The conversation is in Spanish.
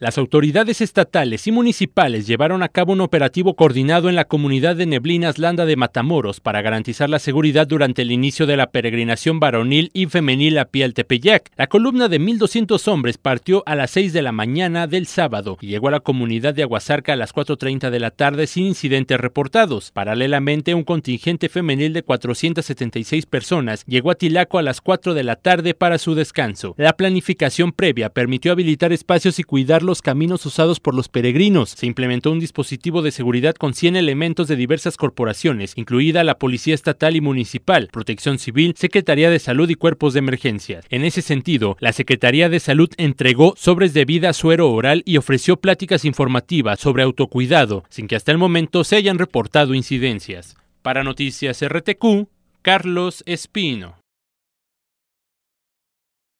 Las autoridades estatales y municipales llevaron a cabo un operativo coordinado en la comunidad de Neblinas Landa de Matamoros para garantizar la seguridad durante el inicio de la peregrinación varonil y femenil a Piel Tepeyac. La columna de 1.200 hombres partió a las 6 de la mañana del sábado y llegó a la comunidad de Aguasarca a las 4.30 de la tarde sin incidentes reportados. Paralelamente, un contingente femenil de 476 personas llegó a Tilaco a las 4 de la tarde para su descanso. La planificación previa permitió habilitar espacios y cuidar los caminos usados por los peregrinos. Se implementó un dispositivo de seguridad con 100 elementos de diversas corporaciones, incluida la Policía Estatal y Municipal, Protección Civil, Secretaría de Salud y Cuerpos de Emergencias. En ese sentido, la Secretaría de Salud entregó sobres de vida, suero oral y ofreció pláticas informativas sobre autocuidado, sin que hasta el momento se hayan reportado incidencias. Para Noticias RTQ, Carlos Espino.